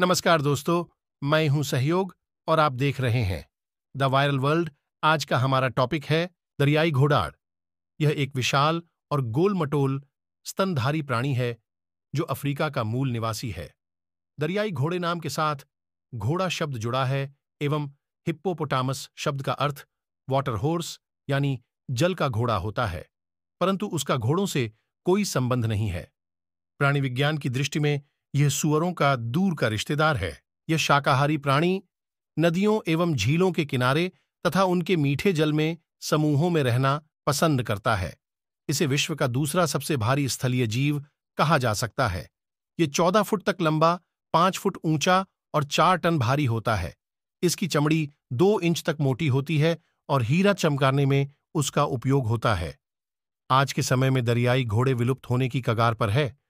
नमस्कार दोस्तों मैं हूं सहयोग और आप देख रहे हैं द वायरल वर्ल्ड आज का हमारा टॉपिक है दरियाई घोड़ाड़ यह एक विशाल और गोलमटोल स्तनधारी प्राणी है जो अफ्रीका का मूल निवासी है दरियाई घोड़े नाम के साथ घोड़ा शब्द जुड़ा है एवं हिप्पोपोटामस शब्द का अर्थ वाटर हॉर्स यानी जल का घोड़ा होता है परंतु उसका घोड़ों से कोई संबंध नहीं है प्राणी विज्ञान की दृष्टि में यह सुअरों का दूर का रिश्तेदार है यह शाकाहारी प्राणी नदियों एवं झीलों के किनारे तथा उनके मीठे जल में समूहों में रहना पसंद करता है इसे विश्व का दूसरा सबसे भारी स्थलीय जीव कहा जा सकता है ये चौदह फुट तक लंबा पांच फुट ऊंचा और चार टन भारी होता है इसकी चमड़ी दो इंच तक मोटी होती है और हीरा चमकाने में उसका उपयोग होता है आज के समय में दरियाई घोड़े विलुप्त होने की कगार पर है